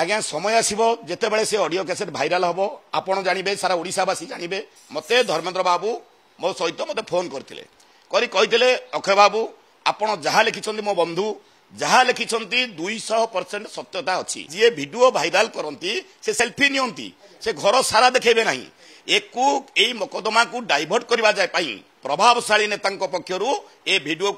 আজ্ঞা সময় আসব যেতবে সে অডিও ক্যাসেট ভাইরাল হব আপনার জাঁবে সারা ওড়শাবাসী জাঁবে মতো ধর্মেন্দ্র বাবু মো সহিত মতো ফোন করে করে কে অক্ষয় বাবু আপনার যা লিখিছেন মো বন্ধু যা লিখিছেন দুইশহ পরসেন্ট সত্যতা অছি যে ভিডিও ভাইরাল করতে সে সেলফি নিয়ন্তি সে ঘর সারা দেখেবে না একু এই মকদ্দমা ডাইভর্ট করা যায় প্রভাবশালী নেতা পক্ষর এ ভিডিও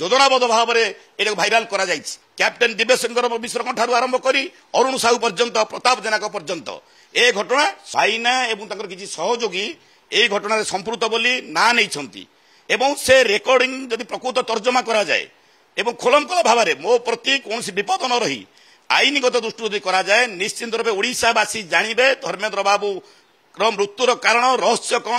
ଯୋଜନାବଦ୍ଧ ଭାବରେ ଏଟାକୁ ଭାଇରାଲ କରାଯାଇଛି କ୍ୟାପ୍ଟେନ୍ ଦିବ୍ୟଶଙ୍କର ମିଶ୍ରଙ୍କଠାରୁ ଆରମ୍ଭ କରି ଅରୁଣ ସାହୁ ପର୍ଯ୍ୟନ୍ତ ପ୍ରତାପ ଜେନାକ ପର୍ଯ୍ୟନ୍ତ ଏ ଘଟଣା ସାଇନା ଏବଂ ତାଙ୍କର କିଛି ସହଯୋଗୀ ଏହି ଘଟଣାରେ ସମ୍ପୃକ୍ତ ବୋଲି ନାଁ ନେଇଛନ୍ତି ଏବଂ ସେ ରେକର୍ଡିଂ ଯଦି ପ୍ରକୃତ ତର୍ଜମା କରାଯାଏ ଏବଂ ଖୋଲମଖୋଲ ଭାବରେ ମୋ ପ୍ରତି କୌଣସି ବିପଦ ନ ରହି ଆଇନଗତ ଦୃଷ୍ଟିରୁ ଯଦି କରାଯାଏ ନିଶ୍ଚିନ୍ତ ରୂପେ ଓଡ଼ିଶାବାସୀ ଜାଣିବେ ଧର୍ମେନ୍ଦ୍ର ବାବୁର ମୃତ୍ୟୁର କାରଣ ରହସ୍ୟ କ'ଣ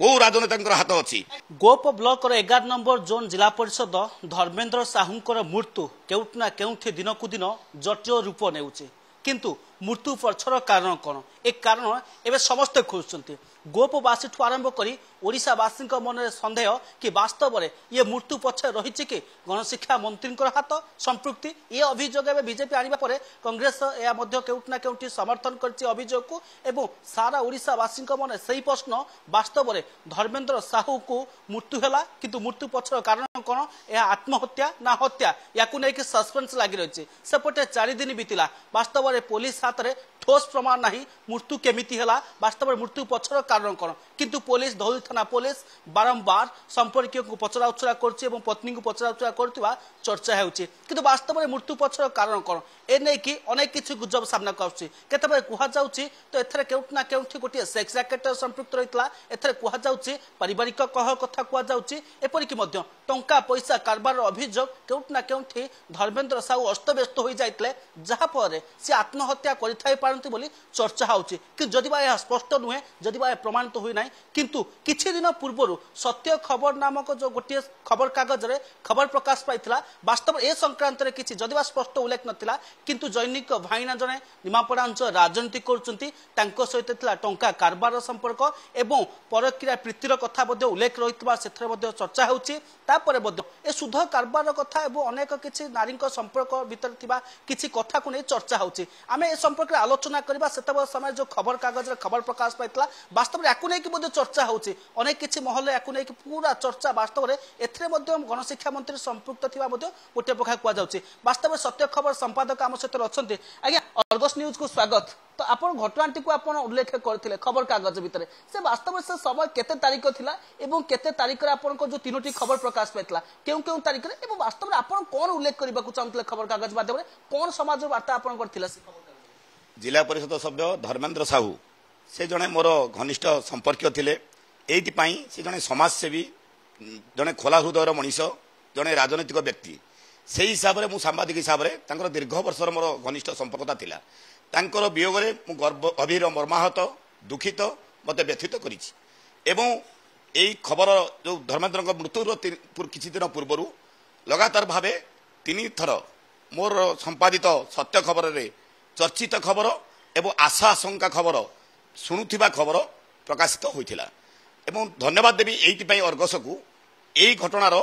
କେଉଁ ରାଜନେତାଙ୍କର ହାତ ଅଛି ଗୋପ ବ୍ଲକର ଏଗାର ନମ୍ବର ଜୋନ୍ ଜିଲ୍ଲା ପରିଷଦ ଧର୍ମେନ୍ଦ୍ର ସାହୁଙ୍କର ମୃତ୍ୟୁ କେଉଁଠି ନା କେଉଁଠି ଦିନକୁ ଦିନ ଜଟିଳ ରୂପ ନେଉଛି କିନ୍ତୁ ମୃତ୍ୟୁ ପଛର କାରଣ କ'ଣ ଏ କାରଣ ଏବେ ସମସ୍ତେ ଖୋଜୁଛନ୍ତି ଗୋପବାସୀଠୁ ଆରମ୍ଭ କରି ওড়িশাবাসীঙ্ক মনে সন্দেহ কি বাস্তবরে ইয়ে মৃত্যু পছে রয়েছে কি গণশিক্ষা মন্ত্রীঙ্কর হাত সম্পৃক্তি ইয়ে অভিযোগ এবার বিজেপি আনবা পরে কংগ্রেস এয়া মধ্য কেউটি না কেউটি সমর্থন করেছে অভিযোগকে এবং সারা ওড়িশাবাসীঙ্ক মনে সেই প্রশ্ন বাস্তবরে ধর্মেন্দ্র সাহু কু মৃত্যু হল কিন্তু মৃত্যু পছর কারণ কোণ এ আত্মহত্যা না হত্যা ইয়াকু নেই সসপেন্স লাগি রয়েছে সেপটে চারিদিন বিতলা বাস্তবরে পুলিশ হাতরে ঠোস প্রমাণ না মৃত্যু কেমিতি হল বাস্তবরে মৃত্যু পছর কারণ কোণ কিন্তু পুলিশ ধৌলি থানা ପୋଲିସ ବାରମ୍ବାର ସମ୍ପର୍କୀୟଙ୍କୁ ପଚରାଉଚରା କରୁଛି ଏବଂ ପତ୍ନୀଙ୍କୁ ପଚରାଉଚରା କରୁଥିବା ଚର୍ଚ୍ଚା ହେଉଛି କିନ୍ତୁ ବାସ୍ତବରେ ମୃତ୍ୟୁ ପଛର କାରଣ କ'ଣ ଏନେଇକି ଅନେକ କିଛି ଗୁଜବ ସାମ୍ନାକୁ ଆସୁଛି କେତେବେଳେ କୁହାଯାଉଛି ତ ଏଥିରେ କେଉଁଠି ନା କେଉଁଠି ଗୋଟିଏ ସେକ୍ସ ରାକେଟର ସମ୍ପୃକ୍ତ ରହିଥିଲା ଏଥିରେ କୁହାଯାଉଛି ପାରିବାରିକ କହ କଥା କୁହାଯାଉଛି ଏପରିକି ମଧ୍ୟ ଟଙ୍କା ପଇସା କାରବାରର ଅଭିଯୋଗ କେଉଁଠି ନା କେଉଁଠି ଧର୍ମେନ୍ଦ୍ର ସାହୁ ଅସ୍ତବ୍ୟସ୍ତ ହୋଇଯାଇଥିଲେ ଯାହାଫଳରେ ସେ ଆତ୍ମହତ୍ୟା କରିଥାଇପାରନ୍ତି ବୋଲି ଚର୍ଚ୍ଚା ହେଉଛି କିନ୍ତୁ ଯଦି ବା ଏହା ସ୍ପଷ୍ଟ ନୁହେଁ ଯଦି ବା ଏହା ପ୍ରମାଣିତ ହୋଇନାହିଁ କିନ୍ତୁ କିଛି ଦିନ ପୂର୍ବରୁ ସତ୍ୟ ଖବର ନାମକ ଯେଉଁ ଗୋଟିଏ ଖବରକାଗଜରେ ଖବର ପ୍ରକାଶ ପାଇଥିଲା ବାସ୍ତବ ଏ ସଂକ୍ରାନ୍ତରେ କିଛି ଯଦି ବା ସ୍ପଷ୍ଟ ଉଲ୍ଲେଖ ନଥିଲା କିନ୍ତୁ ଜୈନିକ ଭାଇନା ଜଣେ ନିମାପଡ଼ାଞ୍ଚଳ ରାଜନୀତି କରୁଛନ୍ତି ତାଙ୍କ ସହିତ ଥିଲା ଟଙ୍କା କାରବାରର ସମ୍ପର୍କ ଏବଂ ପରକ୍ରିୟା ପ୍ରୀତିର କଥା ମଧ୍ୟ ଉଲ୍ଲେଖ ରହିଥିବା ସେଥିରେ ମଧ୍ୟ ଚର୍ଚ୍ଚା ହେଉଛି ତାପରେ ମଧ୍ୟ ଏ ସୁଧ କାରବାରର କଥା ଏବଂ ଅନେକ କିଛି ନାରୀଙ୍କ ସମ୍ପର୍କ ଭିତରେ ଥିବା କିଛି କଥାକୁ ନେଇ ଚର୍ଚ୍ଚା ହେଉଛି ଆମେ ଏ ସମ୍ପର୍କରେ ଆଲୋଚନା କରିବା ସେତେବେଳେ ସମୟରେ ଯେଉଁ ଖବରକାଗଜରେ ଖବର ପ୍ରକାଶ ପାଇଥିଲା ବାସ୍ତବରେ ୟାକୁ ନେଇକି ମଧ୍ୟ ଚର୍ଚ୍ଚା ହେଉଛି ଅନେକ କିଛି ମହଲରେ ୟାକୁ ନେଇକି ପୁରା ଚର୍ଚ୍ଚା ବାସ୍ତବରେ ଏଥିରେ ମଧ୍ୟ ଗଣଶିକ୍ଷା ମନ୍ତ୍ରୀ ସମ୍ପୃକ୍ତ ଥିବା ମଧ୍ୟ ଗୋଟିଏ ପ୍ରକାର କୁହାଯାଉଛି ବାସ୍ତବରେ ସତ୍ୟ ଖବର ସମ୍ପାଦକ ଆମ ସହିତ ଅଛନ୍ତି ଆଜ୍ଞା ଅର୍ଗସ୍ ନ୍ୟୁଜ୍କୁ ସ୍ୱାଗତ ତ ଆପଣ ଘଟଣାଟିକୁ ଆପଣ ଉଲ୍ଲେଖ କରିଥିଲେ ଖବରକାଗଜ ଭିତରେ ସେ ବାସ୍ତବରେ ସେ ସମୟ କେତେ ତାରିଖ ଥିଲା ଏବଂ କେତେ ତାରିଖରେ ଆପଣଙ୍କ ଯେଉଁ ତିନୋଟି ଖବର ପ୍ରକାଶ ପାଇଥିଲା କେଉଁ କେଉଁ ତାରିଖରେ ଏବଂ ବାସ୍ତବରେ ଆପଣ କ'ଣ ଉଲ୍ଲେଖ କରିବାକୁ ଚାହୁଁଥିଲେ ଖବରକାଗଜ ମାଧ୍ୟମରେ କ'ଣ ସମାଜର ବାର୍ତ୍ତା ଆପଣଙ୍କର ଥିଲା ସେ ଜିଲ୍ଲା ପରିଷଦ ସଭ୍ୟ ଧର୍ମେନ୍ଦ୍ର ସାହୁ ସେ ଜଣେ ମୋର ଘନିଷ୍ଠ ସମ୍ପର୍କୀୟ ଥିଲେ ଏଇଥିପାଇଁ ସେ ଜଣେ ସମାଜସେବୀ ଜଣେ ଖୋଲା ହୃଦୟର ମଣିଷ ଜଣେ ରାଜନୈତିକ ବ୍ୟକ୍ତି সেই হিসাবে ମୁଁ ସାମ୍ବାଦିକ ହିସାବରେ ତାଙ୍କର ଦୀର୍ଘ ବର୍ଷର ମୋର ଘନିଷ୍ଠ ସମ୍ପର୍କତା ଥିଲା ତାଙ୍କର ବିୟୋଗରେ ମୁଁ ଗର୍ବ ଅଭିର ମର୍ମାହତ ଦୁଃଖିତ ମୋତେ ବ୍ୟଥିତ କରିଛି ଏବଂ এই খবর যে ধর্মেন্দ্রঙ্ক মৃত্যুর কিছুদিন পূর্বর লগাতার ভাবে তিন থর মোর সম্পাদিত সত্য খবরের চর্চিত খবর এবং আশা আশঙ্কা খবর শুণুবা খবর প্রকাশিত হয়েছিল এবং ধন্যবাদ দেবী এইপাই অর্গসকু এই ঘটনার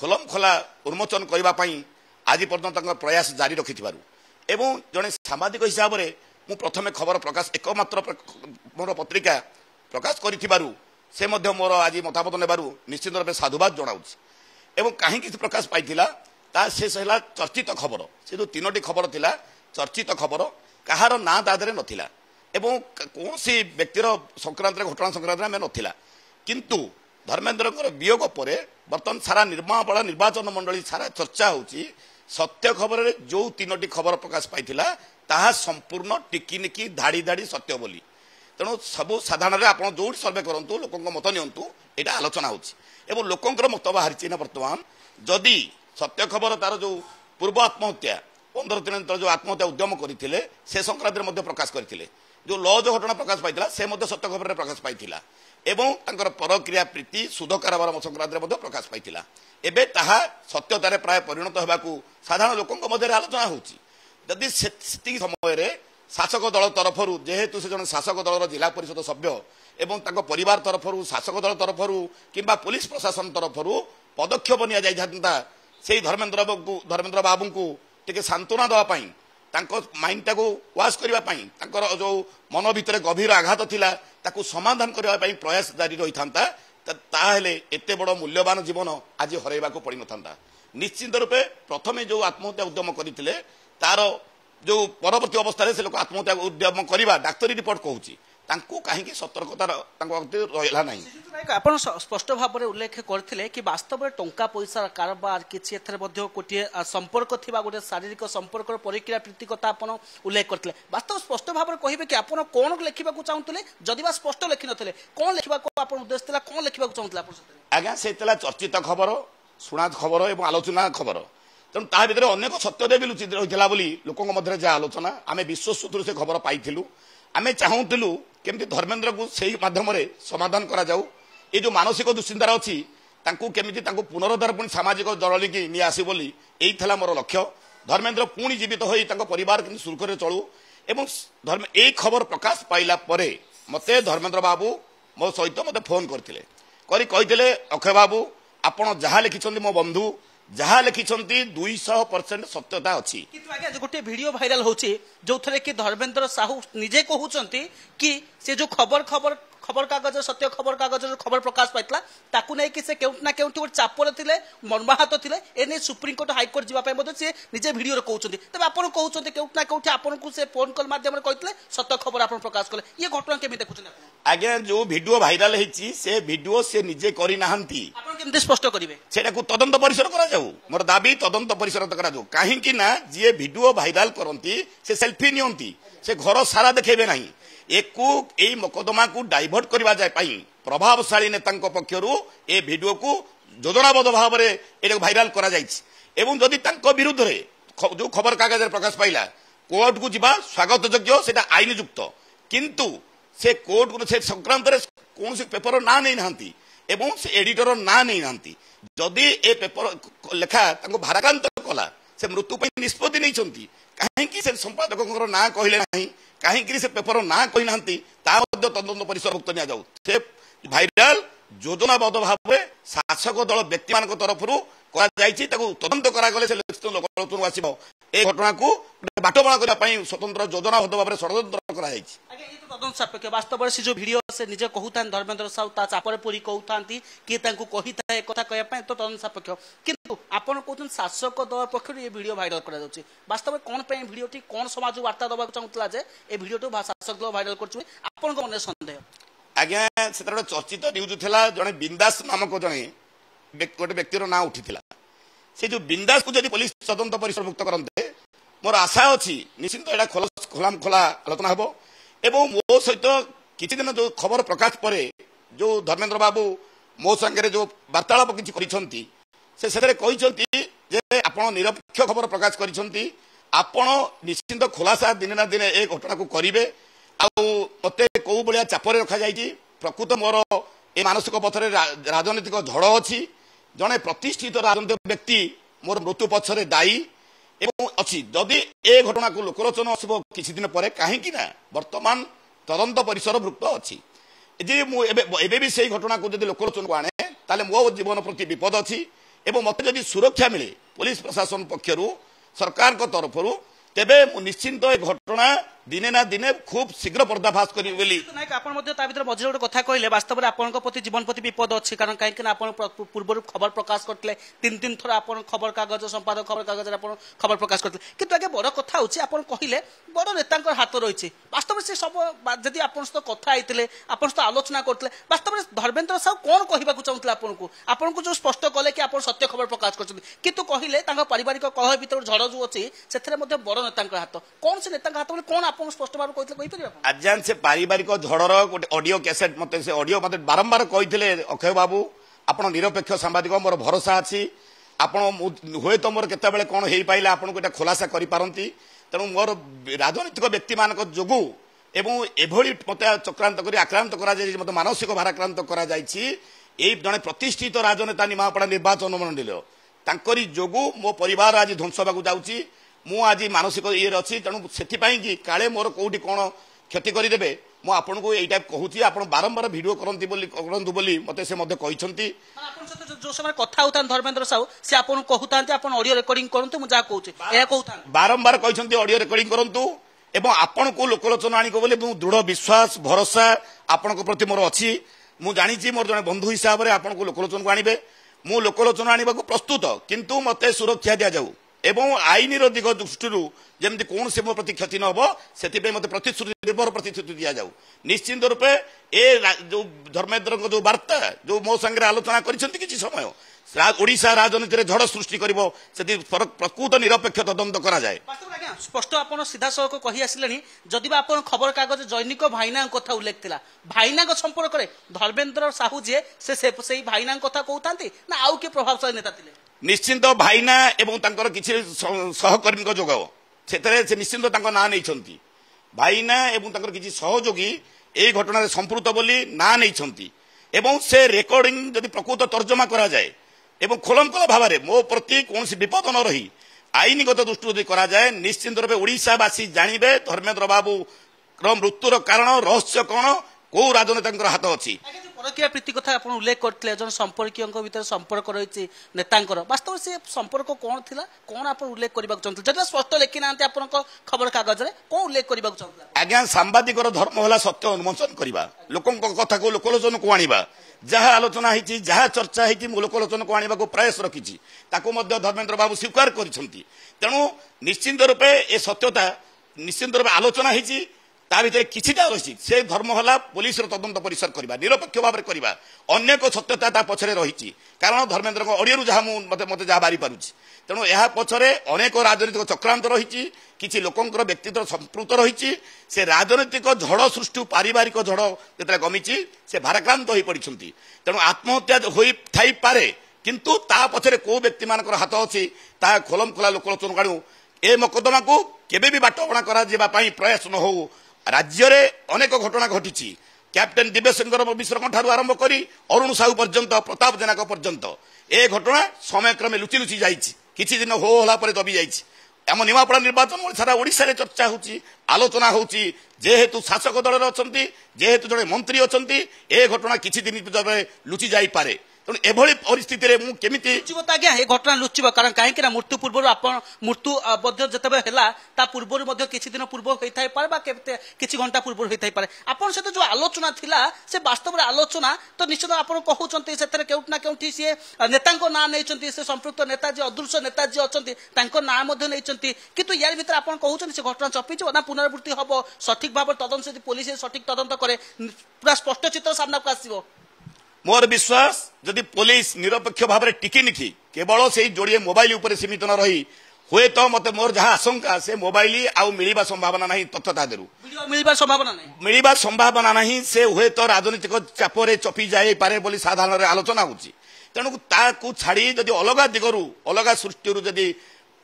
ଖୋଲମ ଖୋଲା ଉନ୍ମୋଚନ କରିବା ପାଇଁ ଆଜି ପର୍ଯ୍ୟନ୍ତ ତାଙ୍କ ପ୍ରୟାସ ଜାରି ରଖିଥିବାରୁ ଏବଂ ଜଣେ ସାମ୍ବାଦିକ ହିସାବରେ ମୁଁ ପ୍ରଥମେ ଖବର ପ୍ରକାଶ ଏକମାତ୍ର ମୋର ପତ୍ରିକା ପ୍ରକାଶ କରିଥିବାରୁ ସେ ମଧ୍ୟ ମୋର ଆଜି ମତାମତ ନେବାରୁ ନିଶ୍ଚିନ୍ତ ରୂପେ ସାଧୁବାଦ ଜଣାଉଛି ଏବଂ କାହିଁକି ସେ ପ୍ରକାଶ ପାଇଥିଲା ତାହା ସେ ହେଲା ଚର୍ଚ୍ଚିତ ଖବର ସେ ଯେଉଁ ତିନୋଟି ଖବର ଥିଲା ଚର୍ଚ୍ଚିତ ଖବର କାହାର ନାଁ ତା ଦେହରେ ନଥିଲା ଏବଂ କୌଣସି ବ୍ୟକ୍ତିର ସଂକ୍ରାନ୍ତରେ ଘଟଣା ସଂକ୍ରାନ୍ତରେ ଆମେ ନଥିଲା କିନ୍ତୁ ଧର୍ମେନ୍ଦ୍ରଙ୍କର ବିୟୋଗ ପରେ ବର୍ତ୍ତମାନ ସାରା ନିର୍ମଳପଡ଼ା ନିର୍ବାଚନ ମଣ୍ଡଳୀ ସାରା ଚର୍ଚ୍ଚା ହେଉଛି ସତ୍ୟ ଖବରରେ ଯେଉଁ ତିନୋଟି ଖବର ପ୍ରକାଶ ପାଇଥିଲା ତାହା ସମ୍ପୂର୍ଣ୍ଣ ଟିକିନିକି ଧାଡ଼ି ଧାଡ଼ି ସତ୍ୟ ବୋଲି ତେଣୁ ସବୁ ସାଧାରଣରେ ଆପଣ ଯେଉଁଠି ସର୍ଭେ କରନ୍ତୁ ଲୋକଙ୍କ ମତ ନିଅନ୍ତୁ ଏଇଟା ଆଲୋଚନା ହେଉଛି ଏବଂ ଲୋକଙ୍କର ମତ ବାହାରିଛି ନା ବର୍ତ୍ତମାନ ଯଦି ସତ୍ୟ ଖବର ତାର ଯେଉଁ ପୂର୍ବ ଆତ୍ମହତ୍ୟା ପନ୍ଦର ଦିନ ତଳେ ଯେଉଁ ଆତ୍ମହତ୍ୟା ଉଦ୍ୟମ କରିଥିଲେ ସେ ସଂକ୍ରାନ୍ତରେ ମଧ୍ୟ ପ୍ରକାଶ କରିଥିଲେ ଯେଉଁ ଲଜ ଘଟଣା ପ୍ରକାଶ ପାଇଥିଲା ସେ ମଧ୍ୟ ସତ୍ୟ ଖବରରେ ପ୍ରକାଶ ପାଇଥିଲା ଏବଂ ତାଙ୍କର ପରକ୍ରିୟା ପ୍ରୀତି ସୁଧ କାରବାର ସଂକ୍ରାନ୍ତରେ ମଧ୍ୟ ପ୍ରକାଶ ପାଇଥିଲା ଏବେ ତାହା ସତ୍ୟତାରେ ପ୍ରାୟ ପରିଣତ ହେବାକୁ ସାଧାରଣ ଲୋକଙ୍କ ମଧ୍ୟରେ ଆଲୋଚନା ହେଉଛି ଯଦି ସେତିକି ସମୟରେ ଶାସକ ଦଳ ତରଫରୁ ଯେହେତୁ ସେ ଜଣେ ଶାସକ ଦଳର ଜିଲ୍ଲା ପରିଷଦ ସଭ୍ୟ ଏବଂ ତାଙ୍କ ପରିବାର ତରଫରୁ ଶାସକ ଦଳ ତରଫରୁ କିମ୍ବା ପୁଲିସ୍ ପ୍ରଶାସନ ତରଫରୁ ପଦକ୍ଷେପ ନିଆଯାଇଥାନ୍ତା ସେହି ଧର୍ମେନ୍ଦ୍ର ଧର୍ମେନ୍ଦ୍ର ବାବୁଙ୍କୁ ଟିକେ ସାନ୍ତ୍ୱନା ଦେବା ପାଇଁ ତାଙ୍କ ମାଇଣ୍ଡଟାକୁ ୱାଶ୍ କରିବା ପାଇଁ ତାଙ୍କର ଯେଉଁ ମନ ଭିତରେ ଗଭୀର ଆଘାତ ଥିଲା ତାକୁ ସମାଧାନ କରିବା ପାଇଁ ପ୍ରୟାସ ଜାରି ରହିଥାନ୍ତା ତାହେଲେ ଏତେ ବଡ଼ ମୂଲ୍ୟବାନ ଜୀବନ ଆଜି ହରାଇବାକୁ ପଡ଼ିନଥାନ୍ତା ନିଶ୍ଚିନ୍ତ ରୂପେ ପ୍ରଥମେ ଯେଉଁ ଆତ୍ମହତ୍ୟା ଉଦ୍ୟମ କରିଥିଲେ ତାର ଯେଉଁ ପରବର୍ତ୍ତୀ ଅବସ୍ଥାରେ ସେ ଲୋକ ଆତ୍ମହତ୍ୟା ଉଦ୍ୟମ କରିବା ଡାକ୍ତରୀ ରିପୋର୍ଟ କହୁଛି ତାଙ୍କୁ କାହିଁକି ସତର୍କତାର ତାଙ୍କ ପ୍ରତି ରହିଲା ନାହିଁ ଆପଣ ସ୍ପଷ୍ଟ ଭାବରେ ଉଲ୍ଲେଖ କରିଥିଲେ କି ବାସ୍ତବରେ ଟଙ୍କା ପଇସାର କାରବାର କିଛି ଏଥିରେ ମଧ୍ୟ ଗୋଟିଏ ସମ୍ପର୍କ ଥିବା ଗୋଟିଏ ଶାରୀରିକ ସମ୍ପର୍କର ପରିକ୍ରିୟା ପ୍ରୀତି କଥା ଆପଣ ଉଲ୍ଲେଖ କରିଥିଲେ ବାସ୍ତବ ସ୍ପଷ୍ଟ ଭାବରେ କହିବେ କି ଆପଣ କ'ଣ ଲେଖିବାକୁ ଚାହୁଁଥିଲେ ଯଦି ବା ସ୍ପଷ୍ଟ ଲେଖିନଥିଲେ କ'ଣ ଲେଖିବାକୁ ଆପଣ ଉଦ୍ଦେଶ୍ୟ ଥିଲା କ'ଣ ଲେଖିବାକୁ ଚାହୁଁଥିଲେ ଆପଣ ଆଜ୍ଞା ସେ ଥିଲା ଚର୍ଚ୍ଚିତ ଖବର ଶୁଣା ଖବର ଏବଂ ଆଲୋଚନା ଖବର ତେଣୁ ତା ଭିତରେ ଅନେକ ସତ୍ୟଦେବୀ ଲୁଚି ରହିଥିଲା ବୋଲି ଲୋକଙ୍କ ମଧ୍ୟରେ ଯାହା ଆଲୋଚନା ଆମେ ବିଶ୍ୱ ସୂତ୍ରରୁ ସେ ଖବର ପାଇଥିଲୁ ଆମେ ଚାହୁଁଥିଲୁ କେମିତି ଧର୍ମେନ୍ଦ୍ରକୁ ସେହି ମାଧ୍ୟମରେ ସମାଧାନ କରାଯାଉ ଏ ଯେଉଁ ମାନସିକ ଦୁଶ୍ଚିନ୍ତାରେ ଅଛି ତାଙ୍କୁ କେମିତି ତାଙ୍କୁ ପୁନରୁଦ୍ଧାର ପୁଣି ସାମାଜିକ ଦଳୀକି ନିଆସି ବୋଲି ଏଇ ଥିଲା ମୋର ଲକ୍ଷ୍ୟ ଧର୍ମେନ୍ଦ୍ର ପୁଣି ଜୀବିତ ହୋଇ ତାଙ୍କ ପରିବାର କେମିତି ସୁରୁଖରେ ଚଳୁ ଏବଂ ଧର୍ମ ଏଇ ଖବର ପ୍ରକାଶ ପାଇଲା ପରେ ମୋତେ ଧର୍ମେନ୍ଦ୍ର ବାବୁ ମୋ ସହିତ ମୋତେ ଫୋନ୍ କରିଥିଲେ କରି କହିଥିଲେ ଅକ୍ଷୟ ବାବୁ ଆପଣ ଯାହା ଲେଖିଛନ୍ତି ମୋ ବନ୍ଧୁ ଯାହା ଲେଖିଛନ୍ତି ଦୁଇଶହ ପରସେଣ୍ଟ ସତ୍ୟତା ଅଛି କିନ୍ତୁ ଆଜ୍ଞା ଗୋଟିଏ ଭିଡିଓ ଭାଇରାଲ ହେଉଛି ଯେଉଁଥିରେ କି ଧର୍ମେନ୍ଦ୍ର ସାହୁ ନିଜେ କହୁଛନ୍ତି କି ସେ ଯୋଉ ଖବର ଖବର ଖବରକାଗଜ ସତ୍ୟ ଖବରକାଗଜରୁ ଖବର ପ୍ରକାଶ ପାଇଥିଲା ତାକୁ ନେଇକି ସେ କେଉଁଠି ନା କେଉଁଠି ଗୋଟେ ଚାପରେ ଥିଲେ ମର୍ମାହତ ଥିଲେ ଏ ନେଇ ସୁପ୍ରିମକୋର୍ଟ ହାଇକୋର୍ଟ ଯିବା ପାଇଁ ମଧ୍ୟ ସେ ନିଜେ ଭିଡ଼ିଓରେ କହୁଛନ୍ତି ତେବେ ଆପଣ କହୁଛନ୍ତି କେଉଁଠି ନା କେଉଁଠି ଆପଣଙ୍କୁ ସେ ଫୋନ୍ କଲ୍ ମାଧ୍ୟମରେ କହିଥିଲେ ସତ ଖବର ଆପଣ ପ୍ରକାଶ କଲେ ଇଏ ଘଟଣା କେମିତି ଦେଖୁଛନ୍ତି ଆଜ୍ଞା ଯୋଉ ଭିଡ଼ିଓ ଭାଇରାଲ ହେଇଛି ସେ ଭିଡ଼ିଓ ସେ ନିଜେ କରିନାହାନ୍ତି ଆପଣ କେମିତି ସ୍ପଷ୍ଟ କରିବେ ସେଟାକୁ ତଦନ୍ତ ପରିସର କରାଯାଉ ମୋର ଦାବି ତଦନ୍ତ ପରିସର କରାଯାଉ କାହିଁକି ନା ଯିଏ ଭିଡ଼ିଓ ଭାଇରାଲ କରନ୍ତି ସେ ସେଲ୍ଫି ନିଅନ୍ତି ସେ ଘର ସାରା ଦେଖେଇବେ ନାହିଁ একু এই মকদমা কু ডাইভর্ট করা পাই প্রভাবশালী নেতা পক্ষ এ ভিডিও কু যোজনাবদ্ধ ভাবে এটা ভাইরাল করা যাই এবং যদি তাঙ্ক বিরুদ্ধে যে খবর কাগজের প্রকাশ পাইলা কোর্ট কু যা স্বাগত যোগ্য সেটা আইনযুক্ত কিন্তু সে কোর্ট সে সংক্রান্ত কোণী পেপর না নেই না এবং সে এডিটর না নেই না যদি এ পেপর লেখা তা ভারাক্রান্ত কলা সে মৃত্যু পাই নিষ্পতি নেই କାହିଁକି ସେ ସମ୍ପାଦକଙ୍କର ନାଁ କହିଲେ ନାହିଁ କାହିଁକି ସେ ପେପରର ନାଁ କହିନାହାନ୍ତି ତା ମଧ୍ୟ ତଦନ୍ତ ପରିସରଭୁକ୍ତ ନିଆଯାଉ ସେ ଭାଇରାଲ ଯୋଜନାବଦ୍ଧ ଭାବରେ ଶାସକ ଦଳ ବ୍ୟକ୍ତିମାନଙ୍କ ତରଫରୁ କରାଯାଇଛି ତାକୁ ତଦନ୍ତ କରାଗଲେ ସେ ଲୋକଙ୍କୁ ଆସିବ ଏ ଘଟଣାକୁ ବାଟବଣା କରିବା ପାଇଁ ସ୍ୱତନ୍ତ୍ର ଯୋଜନାବଦ୍ଧ ଭାବରେ ଷଡ଼ଯନ୍ତ୍ର କରାଯାଇଛି ତଦନ୍ତ ସାପେକ୍ଷ ବାସ୍ତବରେ ସେ ଯୋଉ ଭିଡିଓ ସେ ନିଜେ କହୁଥାନ୍ତି ଧର୍ମେନ୍ଦ୍ର ସାହୁ ତା ଚାପରେ ପୋରି କହୁଥାନ୍ତି କିଏ ତାଙ୍କୁ କହିଥାଏ କଥା କହିବା ପାଇଁ ତ ତଦନ୍ତ ସାପେକ୍ଷ କିନ୍ତୁ ଆପଣ କହୁଛନ୍ତି ଶାସକ ଦଳ ପକ୍ଷରୁ ଏ ଭିଡ଼ିଓ ଭାଇରାଲ କରାଯାଉଛି ବାସ୍ତବରେ କ'ଣ ପାଇଁ ଭିଡ଼ିଓଟି କ'ଣ ସମାଜକୁ ବାର୍ତ୍ତା ଦେବାକୁ ଚାହୁଁଥିଲା ଯେ ଏ ଭିଡ଼ିଓଟି ଶାସକ ଦଳ ଭାଇରାଲ କରୁଛନ୍ତି ଆପଣଙ୍କ ମନରେ ସନ୍ଦେହ ଆଜ୍ଞା ସେତେବେଳେ ଗୋଟେ ଚର୍ଚ୍ଚିତ ନ୍ୟୁଜ୍ ଥିଲା ଜଣେ ବିନ୍ଦାସ ନାମକ ଜଣେ ଗୋଟେ ବ୍ୟକ୍ତିର ନାଁ ଉଠିଥିଲା ସେ ଯେଉଁ ବିନ୍ଦାସକୁ ଯଦି ପୋଲିସ ତଦନ୍ତ ପରିସରଭୁକ୍ତ କରନ୍ତେ ମୋର ଆଶା ଅଛି ନିଶ୍ଚିନ୍ତ ଏଇଟା ଖୋଲା ଖୋଲା ଆଲୋଚନା ହେବ ଏବଂ ମୋ ସହିତ କିଛି ଦିନ ଯେଉଁ ଖବର ପ୍ରକାଶ ପରେ ଯେଉଁ ଧର୍ମେନ୍ଦ୍ର ବାବୁ ମୋ ସାଙ୍ଗରେ ଯେଉଁ ବାର୍ତ୍ତାଳାପ କିଛି କରିଛନ୍ତି ସେ ସେଥିରେ କହିଛନ୍ତି ଯେ ଆପଣ ନିରପେକ୍ଷ ଖବର ପ୍ରକାଶ କରିଛନ୍ତି ଆପଣ ନିଶ୍ଚିନ୍ତ ଖୁଲାସା ଦିନେ ନା ଦିନେ ଏ ଘଟଣାକୁ କରିବେ ଆଉ ମୋତେ କୋଉ ଭଳିଆ ଚାପରେ ରଖାଯାଇଛି ପ୍ରକୃତ ମୋର ଏ ମାନସିକ ପଥରେ ରାଜନୈତିକ ଝଡ଼ ଅଛି ଜଣେ ପ୍ରତିଷ୍ଠିତ ରାଜନୈତିକ ବ୍ୟକ୍ତି ମୋର ମୃତ୍ୟୁ ପଛରେ ଦାୟୀ ଏବଂ ଅଛି ଯଦି ଏ ଘଟଣାକୁ ଲୋକଲୋଚନ ଆସିବ କିଛି ଦିନ ପରେ କାହିଁକି ନା ବର୍ତ୍ତମାନ ତଦନ୍ତ ପରିସରଭୁକ୍ତ ଅଛି ଯଦି ମୁଁ ଏବେ ଏବେ ବି ସେଇ ଘଟଣାକୁ ଯଦି ଲୋକଲୋଚନକୁ ଆଣେ ତାହେଲେ ମୋ ଜୀବନ ପ୍ରତି ବିପଦ ଅଛି ଏବଂ ମୋତେ ଯଦି ସୁରକ୍ଷା ମିଳେ ପୋଲିସ ପ୍ରଶାସନ ପକ୍ଷରୁ ସରକାରଙ୍କ ତରଫରୁ ତେବେ ମୁଁ ନିଶ୍ଚିନ୍ତ ଏ ଘଟଣା দিনে না দিনে খুব শীঘ্র পর্দাফাশ করি বলি আপনার মধ্যে তা ভিতরে মঝিরে গোটে কথা কইলে বাস্তবরে আপনার প্রতি জীবন প্রতি বিপদ অছি কারণ কাইকি না আপন পূর্বরূপ খবর প্রকাশ করলে তিন তিন থর আপনার খবর কাগজ সম্পাদক খবর কাগজের আপনার খবর প্রকাশ করলে কিন্তু আগে বড় কথা হচ্ছে আপনার কহিলে বড় নেতাঙ্কর হাত রয়েছে বাস্তবে সে সব যদি আপনার সহ কথা হইতিলে আপনার সহ আলোচনা করলে বাস্তবে ধর্মেন্দ্র সাহু কোণ কহিবাকু চাহুলে আপনার আপনার যে স্পষ্ট কলে কি আপনার সত্য খবর প্রকাশ করছেন কিন্তু কহিলে তাঙ্ক পারিবারিক কলহ ভিতরে ঝড় যে অছি সেথিরে মধ্যে বড় নেতাঙ্কর হাত কোন সে নেতাঙ্ক হাত বলে কোন ଆପଣ ସ୍ପଷ୍ଟ ଭାବେ କହିଥିଲେ କହିପାରିବେ ଆଜାନ ସେ ପାରିବାରିକ ଝଡ଼ର ଗୋଟେ ଅଡିଓ କ୍ୟାସେଟ୍ ମୋତେ ସେ ଅଡିଓ ମୋତେ ବାରମ୍ବାର କହିଥିଲେ ଅକ୍ଷୟ ବାବୁ ଆପଣ ନିରପେକ୍ଷ ସାମ୍ବାଦିକ ମୋର ଭରସା ଅଛି ଆପଣ ହୁଏତ ମୋର କେତେବେଳେ କ'ଣ ହେଇପାରିଲା ଆପଣଙ୍କୁ ଏଇଟା ଖୁଲାସା କରିପାରନ୍ତି ତେଣୁ ମୋର ରାଜନୈତିକ ବ୍ୟକ୍ତିମାନଙ୍କ ଯୋଗୁଁ ଏବଂ ଏଭଳି ମୋତେ ଚକ୍ରାନ୍ତ କରି ଆକ୍ରାନ୍ତ କରାଯାଇଛି ମୋତେ ମାନସିକ ଭାରାକ୍ରାନ୍ତ କରାଯାଇଛି ଏଇ ଜଣେ ପ୍ରତିଷ୍ଠିତ ରାଜନେତା ନିମାପଡ଼ା ନିର୍ବାଚନ ମଣ୍ଡଳୀର ତାଙ୍କରି ଯୋଗୁଁ ମୋ ପରିବାର ଆଜି ଧ୍ୱଂସ ହେବାକୁ ଯାଉଛି ମୁଁ ଆଜି ମାନସିକ ଇଏରେ ଅଛି ତେଣୁ ସେଥିପାଇଁ କି କାଳେ ମୋର କେଉଁଠି କ'ଣ କ୍ଷତି କରିଦେବେ ମୁଁ ଆପଣଙ୍କୁ ଏଇଟା କହୁଛି ଆପଣ ବାରମ୍ବାର ଭିଡ଼ିଓ କରନ୍ତି ବୋଲି କରନ୍ତୁ ବୋଲି ମୋତେ ସେ ମଧ୍ୟ କହିଛନ୍ତି ଯୋଉ ସମୟରେ କଥା ହଉଥାନ୍ତି ଧର୍ମେନ୍ଦ୍ର ସାହୁ ସେ ଆପଣଙ୍କୁ କହୁଥାନ୍ତି ଆପଣ ଅଡିଓ ରେକର୍ଡିଂ କରନ୍ତୁ ମୁଁ ଯାହା କହୁଛି ଏହା କହୁଥାନ୍ତି ବାରମ୍ବାର କହିଛନ୍ତି ଅଡିଓ ରେକର୍ଡିଂ କରନ୍ତୁ ଏବଂ ଆପଣଙ୍କୁ ଲୋକଲୋଚନ ଆଣିବ ବୋଲି ମୁଁ ଦୃଢ଼ ବିଶ୍ୱାସ ଭରସା ଆପଣଙ୍କ ପ୍ରତି ମୋର ଅଛି ମୁଁ ଜାଣିଛି ମୋର ଜଣେ ବନ୍ଧୁ ହିସାବରେ ଆପଣଙ୍କୁ ଲୋକଲୋଚନକୁ ଆଣିବେ ମୁଁ ଲୋକଲୋଚନ ଆଣିବାକୁ ପ୍ରସ୍ତୁତ କିନ୍ତୁ ମୋତେ ସୁରକ୍ଷା ଦିଆଯାଉ ଏବଂ ଆଇନର ଦିଗ ଦୃଷ୍ଟିରୁ ଯେମିତି କୌଣସି ମୋ ପ୍ରତି କ୍ଷତି ନ ହେବ ସେଥିପାଇଁ ମୋତେ ପ୍ରତିଶ୍ରୁତି ନିର୍ଭର ପ୍ରତିଶ୍ରୁତି ଦିଆଯାଉ ନିଶ୍ଚିନ୍ତ ରୂପେ ଏ ଯେଉଁ ଧର୍ମେନ୍ଦ୍ରଙ୍କ ଯେଉଁ ବାର୍ତ୍ତା ଯେଉଁ ମୋ ସାଙ୍ଗରେ ଆଲୋଚନା କରିଛନ୍ତି କିଛି ସମୟ ଓଡ଼ିଶା ରାଜନୀତିରେ ଝଡ଼ ସୃଷ୍ଟି କରିବ ସେଠି ପ୍ରକୃତ ନିରପେକ୍ଷ ତଦନ୍ତ କରାଯାଏ ସ୍ପଷ୍ଟ ଆପଣ ସିଧାସଳଖ କହି ଆସିଲେଣି ଯଦି ବା ଆପଣ ଖବରକାଗଜ ଜୈନିକ ଭାଇନାଙ୍କ କଥା ଉଲ୍ଲେଖ ଥିଲା ଭାଇନାଙ୍କ ସମ୍ପର୍କରେ ଧର୍ମେନ୍ଦ୍ର ସାହୁ ଯିଏ ସେ ସେଇ ଭାଇନାଙ୍କ କଥା କହୁଥାନ୍ତି ନା ଆଉ କିଏ ପ୍ରଭାବଶାଳୀ ନେତା ଥିଲେ ନିଶ୍ଚିନ୍ତ ଭାଇନା ଏବଂ ତାଙ୍କର କିଛି ସହକର୍ମୀଙ୍କ ଯୋଗ ସେଥିରେ ସେ ନିଶ୍ଚିନ୍ତ ତାଙ୍କ ନାଁ ନେଇଛନ୍ତି ଭାଇନା ଏବଂ ତାଙ୍କର କିଛି ସହଯୋଗୀ ଏହି ଘଟଣାରେ ସମ୍ପୃକ୍ତ ବୋଲି ନାଁ ନେଇଛନ୍ତି ଏବଂ ସେ ରେକର୍ଡିଂ ଯଦି ପ୍ରକୃତ ତର୍ଜମା କରାଯାଏ ଏବଂ ଖୋଲମଖୋଲ ଭାବରେ ମୋ ପ୍ରତି କୌଣସି ବିପଦ ନ ରହି ଆଇନଗତ ଦୃଷ୍ଟିରୁ ଯଦି କରାଯାଏ ନିଶ୍ଚିନ୍ତ ରୂପେ ଓଡ଼ିଶାବାସୀ ଜାଣିବେ ଧର୍ମେନ୍ଦ୍ର ବାବୁଙ୍କର ମୃତ୍ୟୁର କାରଣ ରହସ୍ୟ କ'ଣ କୋଉ ରାଜନେତାଙ୍କର ହାତ ଅଛି পরকীয়া প্রীতি কথা আপনার উল্লেখ করলে জন সম্পর্কীয় ভিতরে সম্পর্ক রয়েছে নেতাঙ্কর বাস্তব সে সম্পর্ক কোণ লা কোণ আপনার উল্লেখ করা চাহুলে যদি স্পষ্ট লেখি না আপনার খবর কাগজে কোণ উল্লেখ করা চাহুলে আজ্ঞা সাংবাদিকর ধর্ম হল সত্য উন্মোচন করা লোক কথা লোকলোচনক আনবা যা আলোচনা হয়েছি যা চর্চা হয়েছি মু লোকলোচনক আনবা প্রয়াস রাখিছি তাকে ধর্মেন্দ্র বাবু স্বীকার করেছেন তেমন নিশ্চিন্ত রূপে এ সত্যতা নিশ্চিন্ত রূপে আলোচনা হয়েছে ତା ଭିତରେ କିଛିଟା ରହିଛି ସେ ଧର୍ମ ହେଲା ପୋଲିସର ତଦନ୍ତ ପରିସର କରିବା ନିରପେକ୍ଷ ଭାବରେ କରିବା ଅନେକ ସତ୍ୟତା ତା ପଛରେ ରହିଛି କାରଣ ଧର୍ମେନ୍ଦ୍ରଙ୍କ ଅଡ଼ିଓରୁ ଯାହା ମୁଁ ମୋତେ ମୋତେ ଯାହା ବାହାରିପାରୁଛି ତେଣୁ ଏହା ପଛରେ ଅନେକ ରାଜନୈତିକ ଚକ୍ରାନ୍ତ ରହିଛି କିଛି ଲୋକଙ୍କର ବ୍ୟକ୍ତିତ୍ୱ ସମ୍ପୃକ୍ତ ରହିଛି ସେ ରାଜନୈତିକ ଝଡ଼ ସୃଷ୍ଟି ପାରିବାରିକ ଝଡ଼ ଯେତେବେଳେ କମିଛି ସେ ଭାରାକ୍ରାନ୍ତ ହୋଇପଡ଼ିଛନ୍ତି ତେଣୁ ଆତ୍ମହତ୍ୟା ହୋଇଥାଇପାରେ କିନ୍ତୁ ତା ପଛରେ କେଉଁ ବ୍ୟକ୍ତିମାନଙ୍କର ହାତ ଅଛି ତାହା ଖୋଲମ ଖୋଲା ଲୋକଲୋଚନକୁ ଆଣୁ ଏ ମକଦ୍ଦମାକୁ କେବେ ବି ବାଟ ଅଣା କରାଯିବା ପାଇଁ ପ୍ରୟାସ ନ ହେଉ ରାଜ୍ୟରେ ଅନେକ ଘଟଣା ଘଟିଛି କ୍ୟାପ୍ଟେନ୍ ଦିବେଶଙ୍କର ମିଶ୍ରଙ୍କଠାରୁ ଆରମ୍ଭ କରି ଅରୁଣ ସାହୁ ପର୍ଯ୍ୟନ୍ତ ପ୍ରତାପ ଜେନାଙ୍କ ପର୍ଯ୍ୟନ୍ତ ଏ ଘଟଣା ସମୟକ୍ରମେ ଲୁଚି ଲୁଚି ଯାଇଛି କିଛି ଦିନ ହୋ ହେଲା ପରେ ଦବି ଯାଇଛି ଆମ ନିମାପଡ଼ା ନିର୍ବାଚନ ସାରା ଓଡ଼ିଶାରେ ଚର୍ଚ୍ଚା ହେଉଛି ଆଲୋଚନା ହେଉଛି ଯେହେତୁ ଶାସକ ଦଳରେ ଅଛନ୍ତି ଯେହେତୁ ଜଣେ ମନ୍ତ୍ରୀ ଅଛନ୍ତି ଏ ଘଟଣା କିଛି ଦିନ ଭିତରେ ଲୁଚି ଯାଇପାରେ ତେଣୁ ଏଭଳି ପରିସ୍ଥିତିରେ ମୁଁ କେମିତି ଲୁଚିବତ ଆଜ୍ଞା ଏ ଘଟଣା ଲୁଚିବ କାରଣ କାହିଁକି ନା ମୃତ୍ୟୁ ପୂର୍ବରୁ ଆପଣ ମୃତ୍ୟୁ ମଧ୍ୟ ଯେତେବେଳେ ହେଲା ତା ପୂର୍ବରୁ ମଧ୍ୟ କିଛି ଦିନ ପୂର୍ବ ହୋଇଥାଇପାରେ ବା କେତେ କିଛି ଘଣ୍ଟା ପୂର୍ବରୁ ହୋଇଥାଇପାରେ ଆପଣଙ୍କ ସହିତ ଯେଉଁ ଆଲୋଚନା ଥିଲା ସେ ବାସ୍ତବରେ ଆଲୋଚନା ତ ନିଶ୍ଚିତ ଆପଣ କହୁଛନ୍ତି ସେଥିରେ କେଉଁଠି ନା କେଉଁଠି ସିଏ ନେତାଙ୍କ ନାଁ ନେଇଛନ୍ତି ସେ ସମ୍ପୃକ୍ତ ନେତା ଯିଏ ଅଦୃଶ୍ୟ ନେତା ଯିଏ ଅଛନ୍ତି ତାଙ୍କ ନାଁ ମଧ୍ୟ ନେଇଛନ୍ତି କିନ୍ତୁ ୟାରି ଭିତରେ ଆପଣ କହୁଛନ୍ତି ସେ ଘଟଣା ଚପିଯିବ ନା ପୁନରାବୃତ୍ତି ହେବ ସଠିକ ଭାବରେ ତଦନ୍ତ ଯଦି ପୋଲିସ ସଠିକ ତଦନ୍ତ କରେ ପୁରା ସ୍ପଷ୍ଟ ଚିତ୍ର ସାମ୍ନାକୁ ଆସିବ ମୋର ବିଶ୍ୱାସ ଯଦି ପୋଲିସ ନିରପେକ୍ଷ ଭାବରେ ଟିକିନିଖି କେବଳ ସେଇ ଯୋଡ଼ିଏ ମୋବାଇଲ ଉପରେ ସୀମିତ ନ ରହି ହୁଏତ ମୋତେ ମୋର ଯାହା ଆଶଙ୍କା ସେ ମୋବାଇଲ ଆଉ ମିଳିବା ସମ୍ଭାବନା ନାହିଁ ତଥ୍ୟ ତା ଦେହରୁ ମିଳିବା ସମ୍ଭାବନା ନାହିଁ ମିଳିବା ସମ୍ଭାବନା ନାହିଁ ସେ ହୁଏତ ରାଜନୈତିକ ଚାପରେ ଚପି ଯାଇପାରେ ବୋଲି ସାଧାରଣରେ ଆଲୋଚନା ହେଉଛି ତେଣୁ ତାକୁ ଛାଡ଼ି ଯଦି ଅଲଗା ଦିଗରୁ ଅଲଗା ସୃଷ୍ଟିରୁ ଯଦି